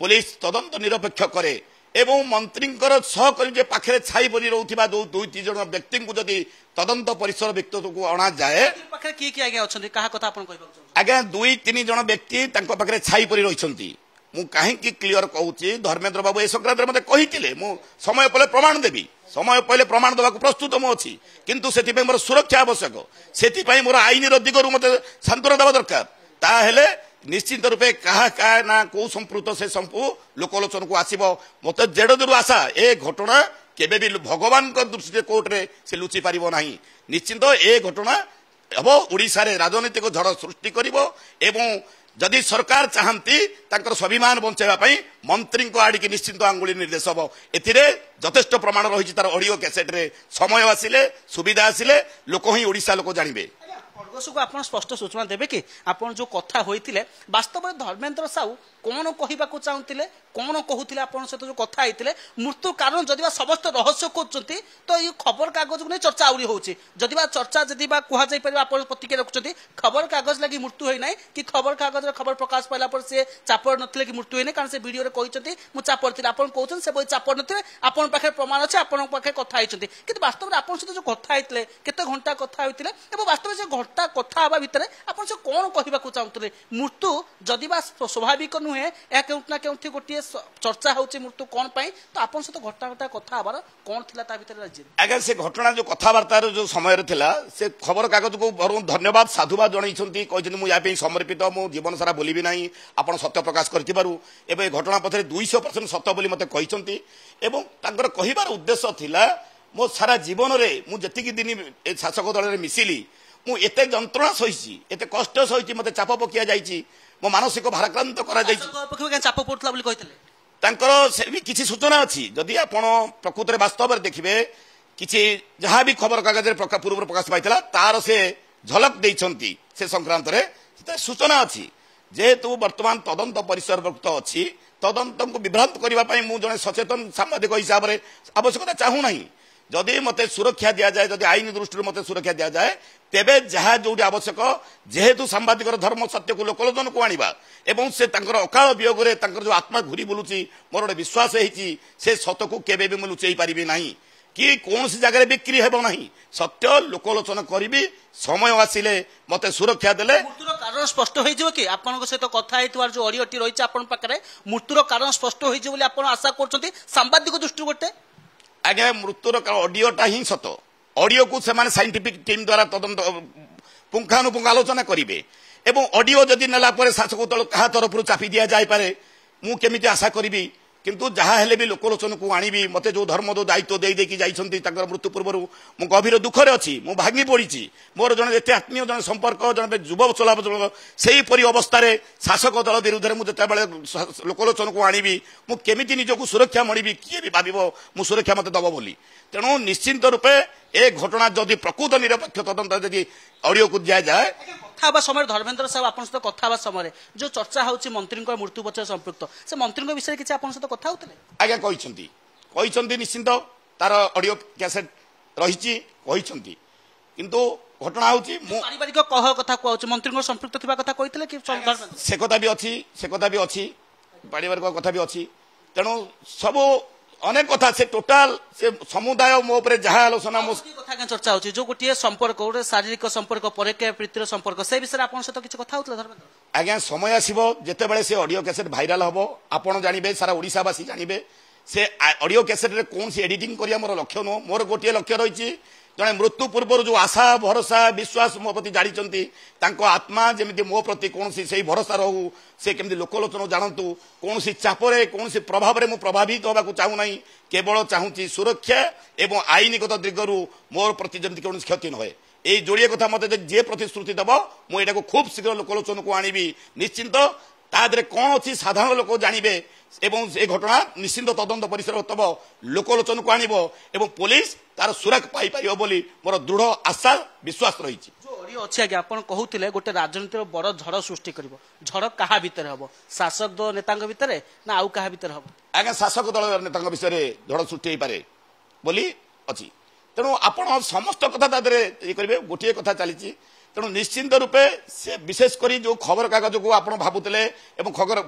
ପୋଲିସ ତଦନ୍ତ ନିରପେକ୍ଷ କରେ এবং মন্ত্রীঙ্কর সহকর্মী পাখে ছাই পরি রুথিবা দুই তিন জন ব্যক্তি যদি তদন্ত পরিসর ব্যক্তিত্বকু অণাযায়ে পাখে কি কি আজ্ঞা অনেক কাহা কথা আপনার কইবাক আজ্ঞা দুই তিন জন ব্যক্তি তাঙ্ক পাখে ছাই পরি রইছন্তি মু কাহিকি ক্লিয়ার কহুচি ধর্মেন্দ্র বাবু এ সংক্রান্তে মতে কহিলে মু সময় পেলে প্রমাণ দেবি সময় পেলে প্রমাণ দেওয়া প্রস্তুত মু অছি কিন্তু সেপাই মোর সুরক্ষা আবশ্যক সেপাই মোর আইনর দিগর মতে সান্ত্বনা দেওয়া দরকার তাহলে ନିଶ୍ଚିନ୍ତ ରୂପେ କାହା କାହା ନା କେଉଁ ସମ୍ପୃକ୍ତ ସେ ସମ୍ପୁ ଲୋକଲୋଚନକୁ ଆସିବ ମୋତେ ଯେଡ଼େ ଦୂର ଆଶା ଏ ଘଟଣା କେବେ ବି ଭଗବାନଙ୍କ ଦୃଷ୍ଟିରେ କୋର୍ଟରେ ସେ ଲୁଚି ପାରିବ ନାହିଁ ନିଶ୍ଚିନ୍ତ ଏ ଘଟଣା ହେବ ଓଡ଼ିଶାରେ ରାଜନୈତିକ ଝଡ଼ ସୃଷ୍ଟି କରିବ ଏବଂ ଯଦି ସରକାର ଚାହାନ୍ତି ତାଙ୍କର ସ୍ୱାଭିମାନ ବଞ୍ଚାଇବା ପାଇଁ ମନ୍ତ୍ରୀଙ୍କ ଆଡ଼ିକି ନିଶ୍ଚିନ୍ତ ଆଙ୍ଗୁଳି ନିର୍ଦ୍ଦେଶ ହେବ ଏଥିରେ ଯଥେଷ୍ଟ ପ୍ରମାଣ ରହିଛି ତାର ଅଡ଼ିଓ କ୍ୟାସେଟ୍ରେ ସମୟ ଆସିଲେ ସୁବିଧା ଆସିଲେ ଲୋକ ହିଁ ଓଡ଼ିଶା ଲୋକ ଜାଣିବେ কংগ্রেসকে আপনার স্পষ্ট সূচনা দেবে কি আপনার যে কথা হয়েছিল বাস্তবরে ধর্মেন্দ্র সাউ কোণ কহবাক চাহুলে କ'ଣ କହୁଥିଲେ ଆପଣଙ୍କ ସହିତ ଯେଉଁ କଥା ହେଇଥିଲେ ମୃତ୍ୟୁ କାରଣ ଯଦି ବା ସମସ୍ତେ ରହସ୍ୟ ଖୋଜୁଛନ୍ତି ତ ଏଇ ଖବରକାଗଜକୁ ନେଇ ଚର୍ଚ୍ଚା ଆହୁରି ହେଉଛି ଯଦି ବା ଚର୍ଚ୍ଚା ଯଦି ବା କୁହାଯାଇପାରିବ ଆପଣ ପ୍ରତିକ୍ରିୟା ରଖୁଛନ୍ତି ଖବରକାଗଜ ଲାଗି ମୃତ୍ୟୁ ହୋଇନାହିଁ କି ଖବରକାଗଜରେ ଖବର ପ୍ରକାଶ ପାଇଲା ପରେ ସେ ଚାପଡ଼ ନଥିଲେ କି ମୃତ୍ୟୁ ହୋଇନାହିଁ କାରଣ ସେ ଭିଡ଼ିଓରେ କହିଛନ୍ତି ମୁଁ ଚାପଡ଼ ଥିଲି ଆପଣ କହୁଛନ୍ତି ସେ ବହି ଚାପଡ଼ ନଥିଲେ ଆପଣଙ୍କ ପାଖରେ ପ୍ରମାଣ ଅଛି ଆପଣଙ୍କ ପାଖରେ କଥା ହେଇଛନ୍ତି କିନ୍ତୁ ବାସ୍ତବରେ ଆପଣଙ୍କ ସହିତ ଯେଉଁ କଥା ହେଇଥିଲେ କେତେ ଘଣ୍ଟା କଥା ହୋଇଥିଲେ ଏବଂ ବାସ୍ତବରେ ସେ ଘଣ୍ଟା କଥା ହେବା ଭିତରେ ଆପଣ ସେ କ'ଣ କହିବାକୁ ଚାହୁଁଥିଲେ ମୃତ୍ୟୁ ଯଦି ବା ସ୍ୱାଭାବିକ ନୁହେଁ ଏହା କେଉଁଠି ନା କେଉଁଠି ଗୋଟିଏ চর্চা হচ্ছে মৃত্যু কোন পাই তো আপনার সাথে ঘটনা ঘটনাটা কথা হবার কোন লা তা ভিতরে রাজ্য আজ্ঞা সে ঘটনা যে কথাবার্তার যে সময়ের লা সে খবর কাগজ কাগজকু বরং ধন্যবাদ সাধুবাদ জনাইছন্তি কইছেন মু ইয়াপি সমর্পিত মু জীবন সারা বলিবি নাই আপন সত্য প্রকাশ করথিবারু এবে ঘটনা পথে 200% সত্য বলি মতে কইছন্তি এবং তাঁর কহবার উদ্দেশ্য লা ମୋ ସାରା ଜୀବନରେ ମୁଁ ଯେତିକି দিন এ শাসক দলরে ମିଶିଲି মু এতে যন্ত্রণা সইছি এতে কষ্ট সইছি মতে ଚାପ পকিয়া যাইছি ମୋ ମାନସିକ ଭାରାକ୍ରାନ୍ତ କରାଯାଇଛି ଚାପ ପଡୁଥିଲା ବୋଲି କହିଥିଲେ ତାଙ୍କର ସେ ବି କିଛି ସୂଚନା ଅଛି ଯଦି ଆପଣ ପ୍ରକୃତରେ ବାସ୍ତବରେ ଦେଖିବେ କିଛି ଯାହା ବି ଖବରକାଗଜରେ ପୂର୍ବରୁ ପ୍ରକାଶ ପାଇଥିଲା ତାର ସେ ଝଲକ ଦେଇଛନ୍ତି ସେ ସଂକ୍ରାନ୍ତରେ ସୂଚନା ଅଛି ଯେହେତୁ ବର୍ତ୍ତମାନ ତଦନ୍ତ ପରିସରଭୁକ୍ତ ଅଛି ତଦନ୍ତଙ୍କୁ ବିଭ୍ରାନ୍ତ କରିବା ପାଇଁ ମୁଁ ଜଣେ ସଚେତନ ସାମ୍ବାଦିକ ହିସାବରେ ଆବଶ୍ୟକତା ଚାହୁଁନାହିଁ ଯଦି ମୋତେ ସୁରକ୍ଷା ଦିଆଯାଏ ଯଦି ଆଇନ ଦୃଷ୍ଟିରୁ ମୋତେ ସୁରକ୍ଷା ଦିଆଯାଏ ତେବେ ଯାହା ଯେଉଁଠି ଆବଶ୍ୟକ ଯେହେତୁ ସାମ୍ବାଦିକର ଧର୍ମ ସତ୍ୟକୁ ଲୋକଲୋଚନକୁ ଆଣିବା ଏବଂ ସେ ତାଙ୍କର ଅକାଳ ବିୟୋଗରେ ତାଙ୍କର ଯେଉଁ ଆତ୍ମା ଘୁରି ବୁଲୁଛି ମୋର ଗୋଟେ ବିଶ୍ୱାସ ହେଇଛି ସେ ସତକୁ କେବେ ବି ମୁଁ ଲୁଚେଇ ପାରିବି ନାହିଁ କି କୌଣସି ଜାଗାରେ ବିକ୍ରି ହେବ ନାହିଁ ସତ୍ୟ ଲୋକଲୋଚନ କରିବି ସମୟ ଆସିଲେ ମୋତେ ସୁରକ୍ଷା ଦେଲେ ମୃତ୍ୟୁର କାରଣ ସ୍ପଷ୍ଟ ହେଇଯିବ କି ଆପଣଙ୍କ ସହିତ କଥା ହେଇଥିବାର ଯେଉଁ ଅଡିଓଟି ରହିଛି ଆପଣଙ୍କ ପାଖରେ ମୃତ୍ୟୁର କାରଣ ସ୍ପଷ୍ଟ ହେଇଯିବ ବୋଲି ଆପଣ ଆଶା କରୁଛନ୍ତି ସାମ୍ବାଦିକ ଦୃଷ୍ଟିରୁ ଗୋଟେ ଆଜ୍ଞା ମୃତ୍ୟୁର ଅଡିଓଟା ହିଁ ସତ ଅଡିଓକୁ ସେମାନେ ସାଇଣ୍ଟିଫିକ୍ ଟିମ୍ ଦ୍ୱାରା ତଦନ୍ତ ପୁଙ୍ଖାନୁପୁଙ୍ଖ ଆଲୋଚନା କରିବେ ଏବଂ ଅଡିଓ ଯଦି ନେଲା ପରେ ଶାସକ ଦଳ କାହା ତରଫରୁ ଚାପି ଦିଆଯାଇପାରେ ମୁଁ କେମିତି ଆଶା କରିବି କିନ୍ତୁ ଯାହା ହେଲେ ବି ଲୋକଲୋଚନକୁ ଆଣିବି ମୋତେ ଯେଉଁ ଧର୍ମ ଯେଉଁ ଦାୟିତ୍ୱ ଦେଇଦେଇକି ଯାଇଛନ୍ତି ତାଙ୍କର ମୃତ୍ୟୁ ପୂର୍ବରୁ ମୁଁ ଗଭୀର ଦୁଃଖରେ ଅଛି ମୁଁ ଭାଙ୍ଗି ପଡ଼ିଛି ମୋର ଜଣେ ଏତେ ଆତ୍ମୀୟ ଜଣେ ସମ୍ପର୍କ ଜଣେ ଯୁବ ଚଳାଚଳ ସେହିପରି ଅବସ୍ଥାରେ ଶାସକ ଦଳ ବିରୁଦ୍ଧରେ ମୁଁ ଯେତେବେଳେ ଲୋକଲୋଚନକୁ ଆଣିବି ମୁଁ କେମିତି ନିଜକୁ ସୁରକ୍ଷା ମଣିବି କିଏ ବି ଭାବିବ ମୁଁ ସୁରକ୍ଷା ମୋତେ ଦେବ ବୋଲି ତେଣୁ ନିଶ୍ଚିନ୍ତ ରୂପେ ଏ ଘଟଣା ଯଦି ପ୍ରକୃତ ନିରପେକ୍ଷ ତଦନ୍ତ ଯଦି ଅଡ଼ିଓକୁ ଦିଆଯାଏ কথা হওয়া সময় ধর্মেন্দ্র সাহু আপনার সহ কথা হওয়া সময় যে চর্চা হচ্ছে মন্ত্রী মৃত্যু পছরে সম্পৃক্ত সে মন্ত্রী বিষয়ে কিছু আপনার সহ কথা হোলে আজ্ঞা কিন্তু কিন্তু নিশ্চিন্ত তার অডিও ক্যাসেট রয়েছে কিন্তু কিন্তু ঘটনা হচ্ছে পারিবারিক কহ কথা কুহাচ্ছে মন্ত্রী সম্পৃক্ত থাকা কথা কইলে কি সে কথা বি অ কথা বি অছি পারিবারিক কথা বি অ তেণু সবু অনেক কথা সে টোটাল সে সমুদায় মো উপরে যাহা আলোচনা ମୋ କଥା କାଇଁ ଚର୍ଚ୍ଚା ହେଉଛି ଯୋଉ ଗୋଟିଏ ସମ୍ପର୍କ ଗୋଟେ ଶାରୀରିକ ସମ୍ପର୍କ ପରେ ପ୍ରୀତିର ସମ୍ପର୍କ ସେ ବିଷୟରେ ଆପଣଙ୍କ ସହିତ କିଛି କଥା ହଉଥିଲା ଧର୍ମେନ୍ଦ୍ର ଆଜ୍ଞା ସମୟ ଆସିବ ଯେତେବେଳେ ସେ ଅଡିଓ କ୍ୟାସେଟ୍ ଭାଇରାଲ ହେବ ଆପଣ ଜାଣିବେ ସାରା ଓଡ଼ିଶାବାସୀ ଜାଣିବେ ସେ ଅଡିଓ କ୍ୟାସେଟ୍ରେ କୌଣସି ଏଡିଟିଂ କରିବା ମୋର ଲକ୍ଷ୍ୟ ନୁହଁ ମୋର ଗୋଟିଏ ଲକ୍ଷ୍ୟ ରହିଛି ଜଣେ ମୃତ୍ୟୁ ପୂର୍ବରୁ ଯେଉଁ ଆଶା ଭରସା ବିଶ୍ୱାସ ମୋ ପ୍ରତି ଜାଣିଛନ୍ତି ତାଙ୍କ ଆତ୍ମା ଯେମିତି ମୋ ପ୍ରତି କୌଣସି ସେଇ ଭରସା ରହୁ ସେ କେମିତି ଲୋକଲୋଚନ ଜାଣନ୍ତୁ କୌଣସି ଚାପରେ କୌଣସି ପ୍ରଭାବରେ ମୁଁ ପ୍ରଭାବିତ ହେବାକୁ ଚାହୁଁନାହିଁ କେବଳ ଚାହୁଁଛି ସୁରକ୍ଷା ଏବଂ ଆଇନଗତ ଦିଗରୁ ମୋର ପ୍ରତି ଯେମିତି କୌଣସି କ୍ଷତି ନୁହେଁ ଏଇ ଯୋଡ଼ିଏ କଥା ମୋତେ ଯିଏ ପ୍ରତିଶ୍ରୁତି ଦେବ ମୁଁ ଏଇଟାକୁ ଖୁବ୍ ଶୀଘ୍ର ଲୋକଲୋଚନକୁ ଆଣିବି ନିଶ୍ଚିନ୍ତ ତା ଦେହରେ କ'ଣ ଅଛି ସାଧାରଣ ଲୋକ ଜାଣିବେ ଏବଂ ଏ ଘଟଣା ନିଶ୍ଚିନ୍ତ ତଦନ୍ତ ପରିସର ତବ ଲୋକଲୋଚନକୁ ଆଣିବ ଏବଂ ପୋଲିସ ତାର ସୁରକ୍ଷା ପାଇପାରିବ ବୋଲି ମୋର ଦୃଢ଼ ଆଶା ବିଶ୍ୱାସ ରହିଛି ଅଛି ଆଜ୍ଞା ଆପଣ କହୁଥିଲେ ଗୋଟେ ରାଜନୀତିର ବଡ଼ ଝଡ଼ ସୃଷ୍ଟି କରିବ ଝଡ଼ କାହା ଭିତରେ ହେବ ଶାସକ ଦଳ ନେତାଙ୍କ ଭିତରେ ନା ଆଉ କାହା ଭିତରେ ହେବ ଆଜ୍ଞା ଶାସକ ଦଳ ନେତାଙ୍କ ବିଷୟରେ ଝଡ଼ ସୃଷ୍ଟି ହେଇପାରେ ବୋଲି ଅଛି ତେଣୁ ଆପଣ ସମସ୍ତ କଥା ତା ଦେହରେ ଇଏ କରିବେ ଗୋଟିଏ କଥା ଚାଲିଛି ତେଣୁ ନିଶ୍ଚିନ୍ତ ରୂପେ ସେ ବିଶେଷ କରି ଯେଉଁ ଖବରକାଗଜକୁ ଆପଣ ଭାବୁଥିଲେ ଏବଂ ଖବର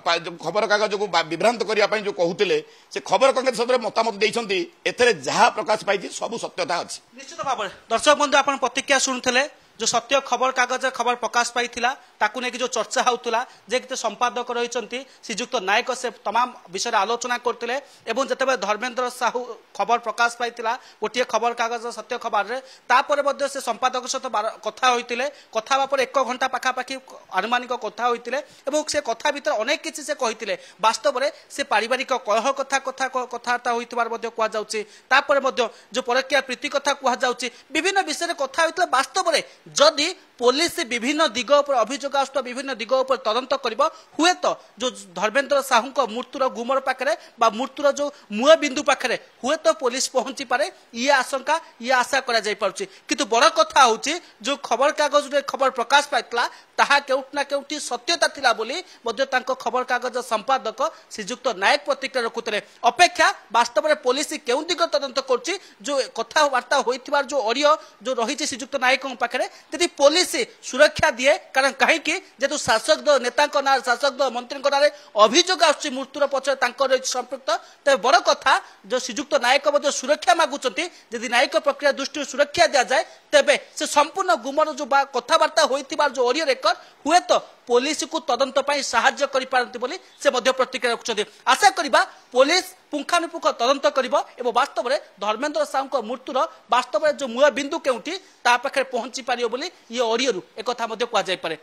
ଖବରକାଗଜକୁ ବିଭ୍ରାନ୍ତ କରିବା ପାଇଁ ଯେଉଁ କହୁଥିଲେ ସେ ଖବରକାଗଜ ସଦରେ ମତାମତ ଦେଇଛନ୍ତି ଏଥିରେ ଯାହା ପ୍ରକାଶ ପାଇଛି ସବୁ ସତ୍ୟତା ଅଛି ନିଶ୍ଚିତ ଭାବରେ ଦର୍ଶକ ବନ୍ଧୁ ଆପଣ ପ୍ରତିକ୍ରିୟା ଶୁଣୁଥିଲେ ଯେଉଁ ସତ୍ୟ ଖବରକାଗଜ ଖବର ପ୍ରକାଶ ପାଇଥିଲା ତାକୁ ନେଇକି ଯେଉଁ ଚର୍ଚ୍ଚା ହେଉଥିଲା ଯେ କେତେ ସମ୍ପାଦକ ରହିଛନ୍ତି ଶ୍ରୀଯୁକ୍ତ ନାୟକ ସେ ତମାମ ବିଷୟରେ ଆଲୋଚନା କରୁଥିଲେ ଏବଂ ଯେତେବେଳେ ଧର୍ମେନ୍ଦ୍ର ସାହୁ ଖବର ପ୍ରକାଶ ପାଇଥିଲା ଗୋଟିଏ ଖବରକାଗଜ ସତ୍ୟ ଖବରରେ ତାପରେ ମଧ୍ୟ ସେ ସମ୍ପାଦକ ସହିତ କଥା ହୋଇଥିଲେ କଥା ହେବା ପରେ ଏକ ଘଣ୍ଟା ପାଖାପାଖି ଆନୁମାନିକ କଥା ହୋଇଥିଲେ ଏବଂ ସେ କଥା ଭିତରେ ଅନେକ କିଛି ସେ କହିଥିଲେ ବାସ୍ତବରେ ସେ ପାରିବାରିକ କଳହ କଥା କଥା କଥାବାର୍ତ୍ତା ହୋଇଥିବାର ମଧ୍ୟ କୁହାଯାଉଛି ତାପରେ ମଧ୍ୟ ଯେଉଁ ପରକୀୟା ପ୍ରୀତି କଥା କୁହାଯାଉଛି ବିଭିନ୍ନ ବିଷୟରେ କଥା ହୋଇଥିଲା ବାସ୍ତବରେ ଯଦି ପୋଲିସ ବିଭିନ୍ନ ଦିଗ ଉପରେ ଅଭିଯୋଗ ଆସୁଥିବା ବିଭିନ୍ନ ଦିଗ ଉପରେ ତଦନ୍ତ କରିବ ହୁଏତ ଯେଉଁ ଧର୍ମେନ୍ଦ୍ର ସାହୁଙ୍କ ମୃତ୍ୟୁର ଗୁମର ପାଖରେ ବା ମୃତ୍ୟୁର ଯେଉଁ ମୂଳ ବିନ୍ଦୁ ପାଖରେ ହୁଏତ ପୋଲିସ ପହଞ୍ଚିପାରେ ଇଏ ଆଶଙ୍କା ଇଏ ଆଶା କରାଯାଇପାରୁଛି କିନ୍ତୁ ବଡ଼ କଥା ହେଉଛି ଯେଉଁ ଖବରକାଗଜରେ ଖବର ପ୍ରକାଶ ପାଇଥିଲା ତାହା କେଉଁଠି ନା କେଉଁଠି ସତ୍ୟତା ଥିଲା ବୋଲି ମଧ୍ୟ ତାଙ୍କ ଖବରକାଗଜ ସମ୍ପାଦକ ଶ୍ରୀଯୁକ୍ତ ନାୟକ ପ୍ରତିକ୍ରିୟା ରଖୁଥିଲେ ଅପେକ୍ଷା ବାସ୍ତବରେ ପୋଲିସ କେଉଁ ଦିଗ ତଦନ୍ତ କରୁଛି ଯେଉଁ କଥାବାର୍ତ୍ତା ହୋଇଥିବାର ଯେଉଁ ଅଡ଼ିଓ ଯେଉଁ ରହିଛି ଶ୍ରୀଯୁକ୍ତ ନାୟକଙ୍କ ପାଖରେ ଯଦି ପୋଲିସ ସୁରକ୍ଷା ଦିଏ କାରଣ କାହିଁକି ଯେହେତୁ ଶାସକ ଦଳ ନେତାଙ୍କ ନାଁ ଶାସକ ଦଳ ମନ୍ତ୍ରୀଙ୍କ ନାଁରେ ଅଭିଯୋଗ ଆସୁଛି ମୃତ୍ୟୁର ପଛରେ ତାଙ୍କର ରହିଛି ସମ୍ପୃକ୍ତ ତେବେ ବଡ଼ କଥା ଯେଉଁ ଶ୍ରୀଯୁକ୍ତ ନାୟକ ମଧ୍ୟ ସୁରକ୍ଷା ମାଗୁଛନ୍ତି ଯଦି ନ୍ୟାୟିକ ପ୍ରକ୍ରିୟା ଦୃଷ୍ଟିରୁ ସୁରକ୍ଷା ଦିଆଯାଏ ତେବେ ସେ ସମ୍ପୂର୍ଣ୍ଣ ଗୁମର ଯେଉଁ ବା କଥାବାର୍ତ୍ତା ହୋଇଥିବାର ଯେଉଁ ଅଡ଼ିଓ ରେକର୍ଡ ଜାଭଡେକର ହୁଏତ ପୋଲିସକୁ ତଦନ୍ତ ପାଇଁ ସାହାଯ୍ୟ କରିପାରନ୍ତି ବୋଲି ସେ ମଧ୍ୟ ପ୍ରତିକ୍ରିୟା ରଖୁଛନ୍ତି ଆଶା କରିବା ପୋଲିସ ପୁଙ୍ଖାନୁପୁଙ୍ଖ ତଦନ୍ତ କରିବ ଏବଂ ବାସ୍ତବରେ ଧର୍ମେନ୍ଦ୍ର ସାହୁଙ୍କ ମୃତ୍ୟୁର ବାସ୍ତବରେ ଯେଉଁ ମୂଳ ବିନ୍ଦୁ କେଉଁଠି ତା ପାଖରେ ପହଞ୍ଚି ପାରିବ ବୋଲି ଇଏ ଅଡିଓରୁ ଏକଥା ମଧ୍ୟ କୁହାଯାଇପାରେ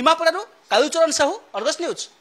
ନିମାପଡ଼ାରୁ କାଳୁଚରଣ ସାହୁ ଅର୍ଗସ୍ ନ୍ୟୁଜ୍